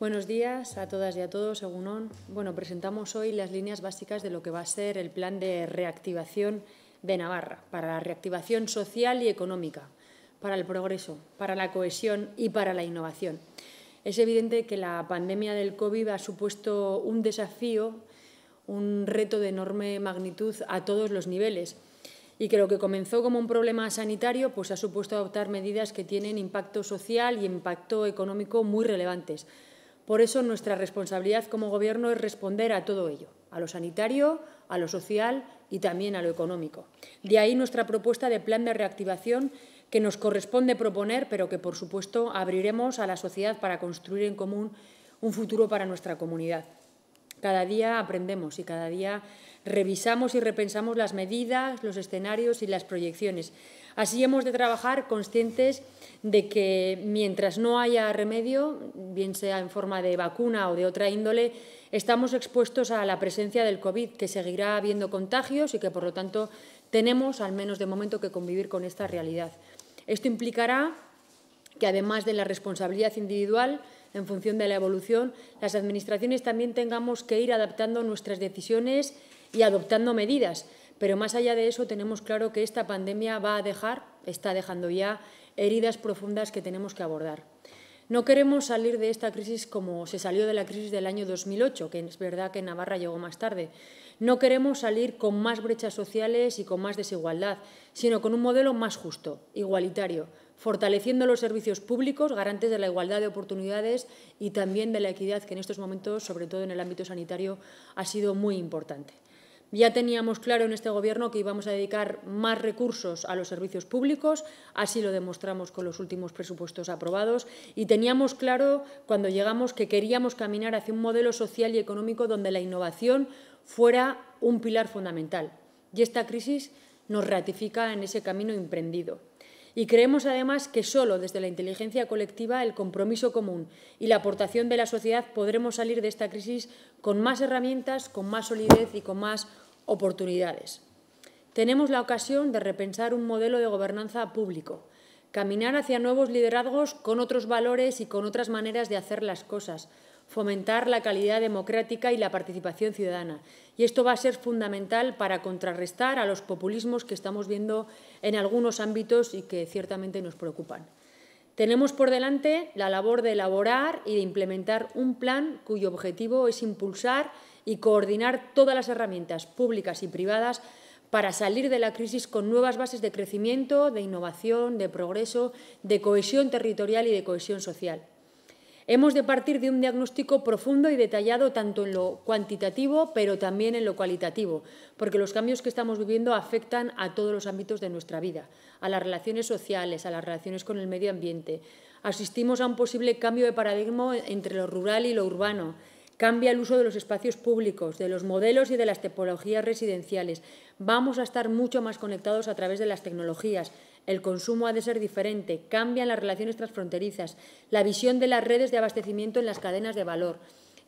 Buenos días a todas y a todos, Bueno, presentamos hoy las líneas básicas de lo que va a ser el plan de reactivación de Navarra, para la reactivación social y económica, para el progreso, para la cohesión y para la innovación. Es evidente que la pandemia del COVID ha supuesto un desafío, un reto de enorme magnitud a todos los niveles y que lo que comenzó como un problema sanitario pues ha supuesto adoptar medidas que tienen impacto social y impacto económico muy relevantes por eso nuestra responsabilidad como Gobierno es responder a todo ello, a lo sanitario, a lo social y también a lo económico. De ahí nuestra propuesta de plan de reactivación que nos corresponde proponer, pero que, por supuesto, abriremos a la sociedad para construir en común un futuro para nuestra comunidad. Cada día aprendemos y cada día revisamos y repensamos las medidas, los escenarios y las proyecciones. Así hemos de trabajar conscientes de que mientras no haya remedio, bien sea en forma de vacuna o de otra índole, estamos expuestos a la presencia del COVID, que seguirá habiendo contagios y que, por lo tanto, tenemos, al menos de momento, que convivir con esta realidad. Esto implicará que, además de la responsabilidad individual, en función de la evolución, las administraciones también tengamos que ir adaptando nuestras decisiones y adoptando medidas. Pero más allá de eso, tenemos claro que esta pandemia va a dejar, está dejando ya, heridas profundas que tenemos que abordar. No queremos salir de esta crisis como se salió de la crisis del año 2008, que es verdad que Navarra llegó más tarde. No queremos salir con más brechas sociales y con más desigualdad, sino con un modelo más justo, igualitario, fortaleciendo los servicios públicos, garantes de la igualdad de oportunidades y también de la equidad, que en estos momentos, sobre todo en el ámbito sanitario, ha sido muy importante. Ya teníamos claro en este Gobierno que íbamos a dedicar más recursos a los servicios públicos, así lo demostramos con los últimos presupuestos aprobados, y teníamos claro cuando llegamos que queríamos caminar hacia un modelo social y económico donde la innovación fuera un pilar fundamental. Y esta crisis nos ratifica en ese camino emprendido y creemos además que solo desde la inteligencia colectiva, el compromiso común y la aportación de la sociedad podremos salir de esta crisis con más herramientas, con más solidez y con más oportunidades. Tenemos la ocasión de repensar un modelo de gobernanza público, caminar hacia nuevos liderazgos con otros valores y con otras maneras de hacer las cosas, fomentar la calidad democrática y la participación ciudadana. Y esto va a ser fundamental para contrarrestar a los populismos que estamos viendo en algunos ámbitos y que ciertamente nos preocupan. Tenemos por delante la labor de elaborar y de implementar un plan cuyo objetivo es impulsar y coordinar todas las herramientas públicas y privadas para salir de la crisis con nuevas bases de crecimiento, de innovación, de progreso, de cohesión territorial y de cohesión social. Hemos de partir de un diagnóstico profundo y detallado tanto en lo cuantitativo, pero también en lo cualitativo, porque los cambios que estamos viviendo afectan a todos los ámbitos de nuestra vida, a las relaciones sociales, a las relaciones con el medio ambiente. Asistimos a un posible cambio de paradigma entre lo rural y lo urbano. Cambia el uso de los espacios públicos, de los modelos y de las tipologías residenciales. Vamos a estar mucho más conectados a través de las tecnologías, el consumo ha de ser diferente, cambian las relaciones transfronterizas, la visión de las redes de abastecimiento en las cadenas de valor.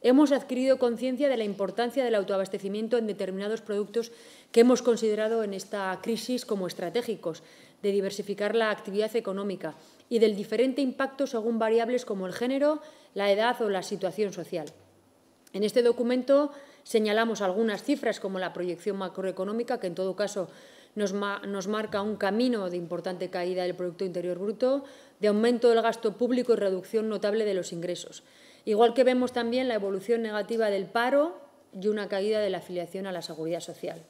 Hemos adquirido conciencia de la importancia del autoabastecimiento en determinados productos que hemos considerado en esta crisis como estratégicos, de diversificar la actividad económica y del diferente impacto según variables como el género, la edad o la situación social. En este documento señalamos algunas cifras como la proyección macroeconómica, que en todo caso nos, marca un camino de importante caída del Producto Interior Bruto, de aumento del gasto público y reducción notable de los ingresos. Igual que vemos también la evolución negativa del paro y una caída de la afiliación a la seguridad social.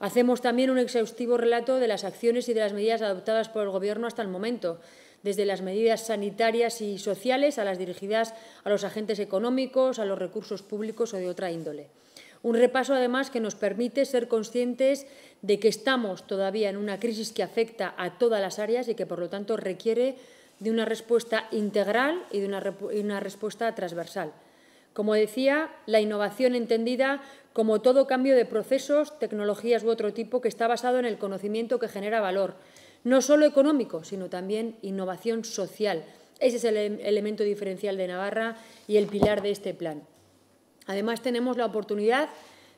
Hacemos también un exhaustivo relato de las acciones y de las medidas adoptadas por el Gobierno hasta el momento, desde las medidas sanitarias y sociales a las dirigidas a los agentes económicos, a los recursos públicos o de otra índole. Un repaso, además, que nos permite ser conscientes de que estamos todavía en una crisis que afecta a todas las áreas y que, por lo tanto, requiere de una respuesta integral y de una, respuesta transversal. Como decía, la innovación entendida como todo cambio de procesos, tecnologías u otro tipo que está basado en el conocimiento que genera valor, no solo económico, sino también innovación social. Ese es el em-, elemento diferencial de Navarra y el pilar de este plan. Además, tenemos la oportunidad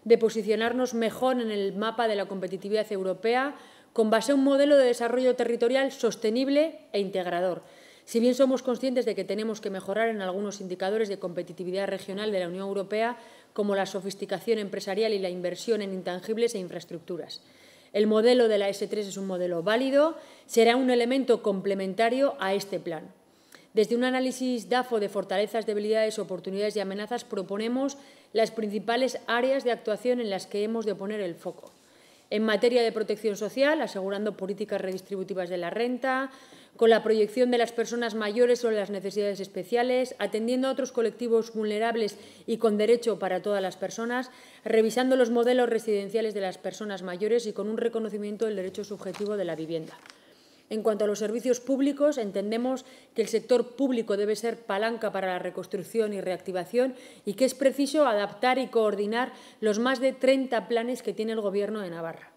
de posicionarnos mejor en el mapa de la competitividad europea con base a un modelo de desarrollo territorial sostenible e integrador. Si bien somos conscientes de que tenemos que mejorar en algunos indicadores de competitividad regional de la Unión Europea, como la sofisticación empresarial y la inversión en intangibles e infraestructuras. El modelo de la S3 es un modelo válido, será un elemento complementario a este plan. Desde un análisis DAFO de fortalezas, debilidades, oportunidades y amenazas proponemos las principales áreas de actuación en las que hemos de poner el foco. En materia de protección social, asegurando políticas redistributivas de la renta, con la proyección de las personas mayores sobre las necesidades especiales, atendiendo a otros colectivos vulnerables y con derecho para todas las personas, revisando los modelos residenciales de las personas mayores y con un reconocimiento del derecho subjetivo de la vivienda. En cuanto a los servicios públicos, entendemos que el sector público debe ser palanca para la reconstrucción y reactivación y que es preciso adaptar y coordinar los más de 30 planes que tiene el Gobierno de Navarra.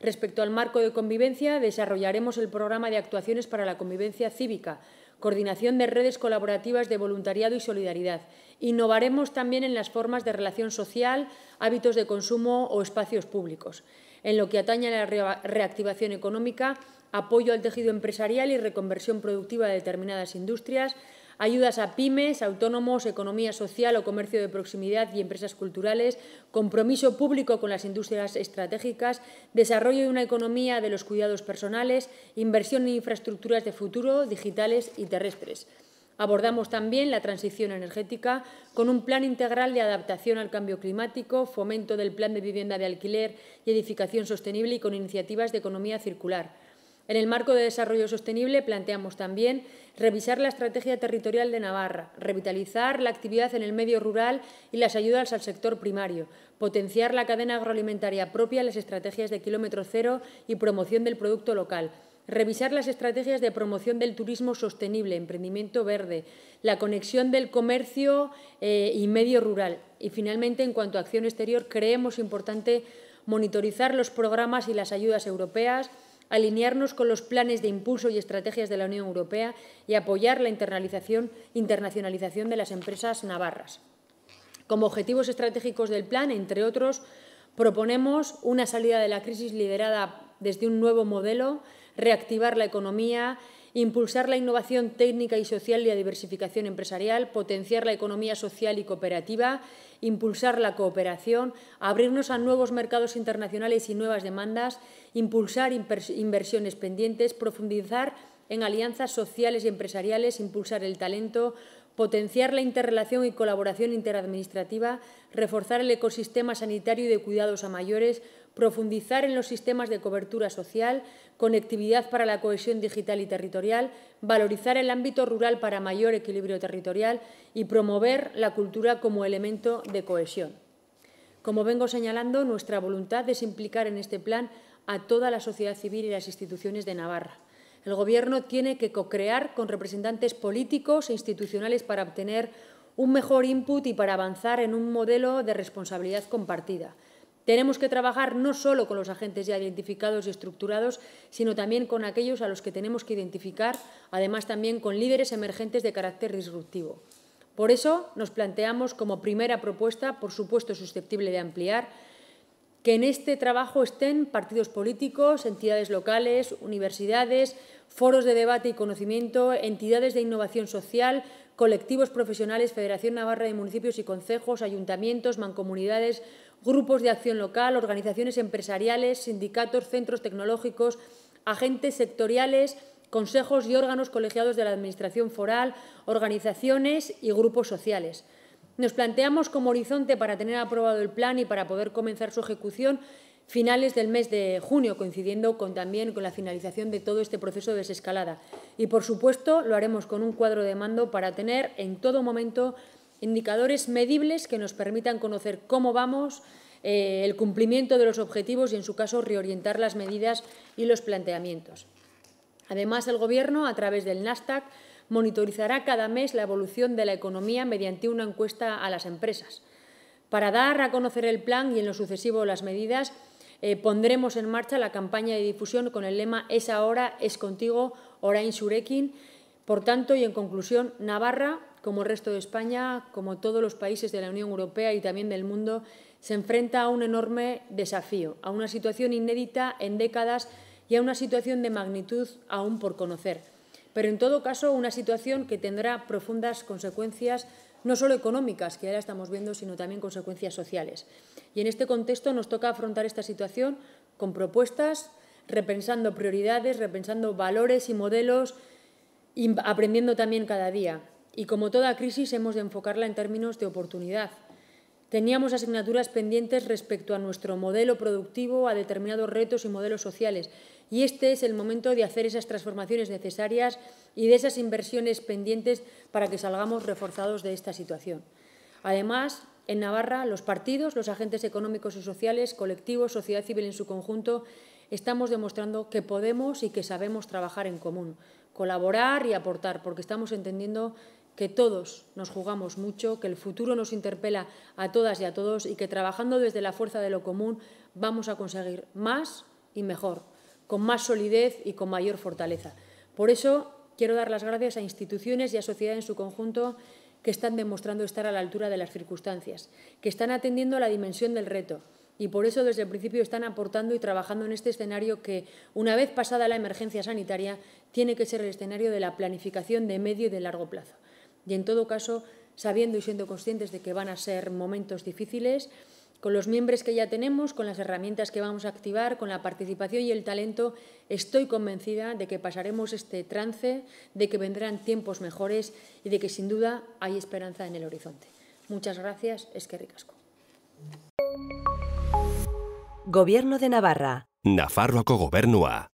Respecto al marco de convivencia, desarrollaremos el programa de actuaciones para la convivencia cívica, coordinación de redes colaborativas de voluntariado y solidaridad. Innovaremos también en las formas de relación social, hábitos de consumo o espacios públicos. En lo que atañe a la reactivación económica, apoyo al tejido empresarial y reconversión productiva de determinadas industrias, ayudas a pymes, autónomos, economía social o comercio de proximidad y empresas culturales, compromiso público con las industrias estratégicas, desarrollo de una economía de los cuidados personales, inversión en infraestructuras de futuro, digitales y terrestres. Abordamos también la transición energética con un plan integral de adaptación al cambio climático, fomento del plan de vivienda de alquiler y edificación sostenible y con iniciativas de economía circular en el marco de desarrollo sostenible planteamos también revisar la estrategia territorial de Navarra, revitalizar la actividad en el medio rural y las ayudas al sector primario, potenciar la cadena agroalimentaria propia, las estrategias de kilómetro cero y promoción del producto local, revisar las estrategias de promoción del turismo sostenible, emprendimiento verde, la conexión del comercio eh, y medio rural. Y, finalmente, en cuanto a acción exterior, creemos importante monitorizar los programas y las ayudas europeas, alinearnos con los planes de impulso y estrategias de la Unión Europea y apoyar la internalización, internacionalización de las empresas navarras. Como objetivos estratégicos del plan, entre otros, proponemos una salida de la crisis liderada desde un nuevo modelo, reactivar la economía impulsar la innovación técnica y social y la diversificación empresarial, potenciar la economía social y cooperativa, impulsar la cooperación, abrirnos a nuevos mercados internacionales y nuevas demandas, impulsar inversiones pendientes, profundizar en alianzas sociales y empresariales, impulsar el talento, potenciar la interrelación y colaboración interadministrativa, reforzar el ecosistema sanitario y de cuidados a mayores, profundizar en los sistemas de cobertura social, conectividad para la cohesión digital y territorial, valorizar el ámbito rural para mayor equilibrio territorial y promover la cultura como elemento de cohesión. Como vengo señalando, nuestra voluntad es implicar en este plan a toda la sociedad civil y las instituciones de Navarra. El Gobierno tiene que cocrear con representantes políticos e institucionales para obtener un mejor input y para avanzar en un modelo de responsabilidad compartida. Tenemos que trabajar no solo con los agentes ya identificados y estructurados, sino también con aquellos a los que tenemos que identificar, además también con líderes emergentes de carácter disruptivo. Por eso nos planteamos como primera propuesta, por supuesto susceptible de ampliar, que en este trabajo estén partidos políticos, entidades locales, universidades, foros de debate y conocimiento, entidades de innovación social, colectivos profesionales, Federación Navarra de Municipios y Concejos, ayuntamientos, mancomunidades, grupos de acción local, organizaciones empresariales, sindicatos, centros tecnológicos, agentes sectoriales, consejos y órganos colegiados de la Administración foral, organizaciones y grupos sociales. Nos planteamos como horizonte para tener aprobado el plan y para poder comenzar su ejecución finales del mes de junio, coincidiendo también con la finalización de todo este proceso de desescalada. Y, por supuesto, lo haremos con un cuadro de mando para tener en todo momento indicadores medibles que nos permitan conocer cómo vamos, eh, el cumplimiento de los objetivos y, en su caso, reorientar las medidas y los planteamientos. Además, el Gobierno, a través del NASDAQ, monitorizará cada mes la evolución de la economía mediante una encuesta a las empresas. Para dar a conocer el plan y, en lo sucesivo, las medidas eh, pondremos en marcha la campaña de difusión con el lema Es ahora, es contigo, Orain Surekin. Por tanto, y en conclusión, Navarra, como el resto de España, como todos los países de la Unión Europea y también del mundo, se enfrenta a un enorme desafío, a una situación inédita en décadas y a una situación de magnitud aún por conocer. Pero en todo caso, una situación que tendrá profundas consecuencias no solo económicas, que ahora estamos viendo, sino también consecuencias sociales. Y en este contexto nos toca afrontar esta situación con propuestas, repensando prioridades, repensando valores y modelos, aprendiendo también cada día. Y como toda crisis hemos de enfocarla en términos de oportunidad. Teníamos asignaturas pendientes respecto a nuestro modelo productivo, a determinados retos y modelos sociales. Y este es el momento de hacer esas transformaciones necesarias y de esas inversiones pendientes para que salgamos reforzados de esta situación. Además, en Navarra, los partidos, los agentes económicos y sociales, colectivos, sociedad civil en su conjunto, estamos demostrando que podemos y que sabemos trabajar en común, colaborar y aportar, porque estamos entendiendo que todos nos jugamos mucho, que el futuro nos interpela a todas y a todos y que trabajando desde la fuerza de lo común vamos a conseguir más y mejor, con más solidez y con mayor fortaleza. Por eso quiero dar las gracias a instituciones y a sociedad en su conjunto que están demostrando estar a la altura de las circunstancias, que están atendiendo a la dimensión del reto y por eso desde el principio están aportando y trabajando en este escenario que, una vez pasada la emergencia sanitaria, tiene que ser el escenario de la planificación de medio y de largo plazo. Y en todo caso, sabiendo y siendo conscientes de que van a ser momentos difíciles, con los miembros que ya tenemos, con las herramientas que vamos a activar, con la participación y el talento, estoy convencida de que pasaremos este trance, de que vendrán tiempos mejores y de que sin duda hay esperanza en el horizonte. Muchas gracias, es que ricasco. Gobierno de Navarra. gobernua.